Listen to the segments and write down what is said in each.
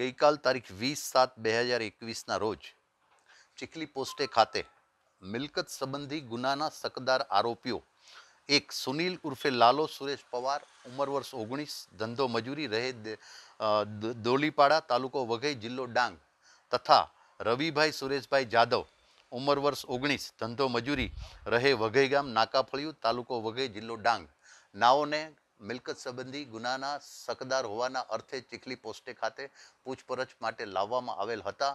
ગઈકાલ તારીખ વીસ સાત બે હજાર એકવીસના રોજ ચીખલી પોસ્ટે ખાતે મિલકત સંબંધી ગુનાના સકદાર આરોપીઓ એક સુનિલ ઉર્ફે લાલો સુરેશ પવાર ઉંમર વર્ષ ઓગણીસ ધંધો મજૂરી રહે દોલીપાડા તાલુકો વઘઈ જિલ્લો ડાંગ તથા રવિભાઈ સુરેશભાઈ જાદવ ઉંમર વર્ષ ઓગણીસ ધંધો મજૂરી રહે વઘઈ ગામ નાકાફળિયું તાલુકો વઘઈ જિલ્લો ડાંગ નાઓને મિલકત સંબંધી ગુનાના શકદાર હોવાના અર્થે ચીખલી પોસ્ટે ખાતે પૂછપરછ માટે લાવવામાં આવેલ હતા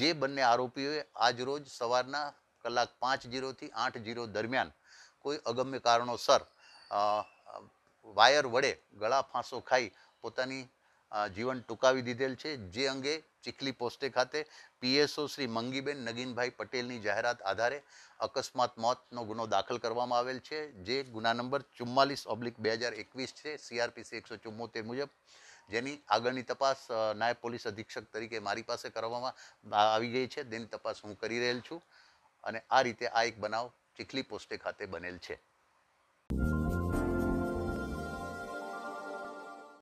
જે બંને આરોપીઓએ આજરોજ સવારના કલાક પાંચ જીરોથી આઠ જીરો દરમિયાન કોઈ અગમ્ય કારણોસર વાયર વડે ગળા ફાંસો ખાઈ પોતાની જીવન ટૂંકાવી દીધેલ છે જે અંગે ચીખલી પોસ્ટે ખાતે પીએસઓ શ્રી મંગીબેન નગીનભાઈ પટેલની જાહેરાત આધારે અકસ્માત મોતનો ગુનો દાખલ કરવામાં આવેલ છે જે ગુના નંબર ચુમ્માલીસ ઓબ્લિક બે હજાર એકવીસ છે સીઆરપીસી એકસો ચુમ્મોતેર મુજબ જેની આગળની તપાસ નાયબ પોલીસ અધિક્ષક તરીકે મારી પાસે કરવામાં આવી ગઈ છે તેની તપાસ હું કરી રહેલ છું અને આ રીતે આ એક બનાવ ચીખલી પોસ્ટે ખાતે બનેલ છે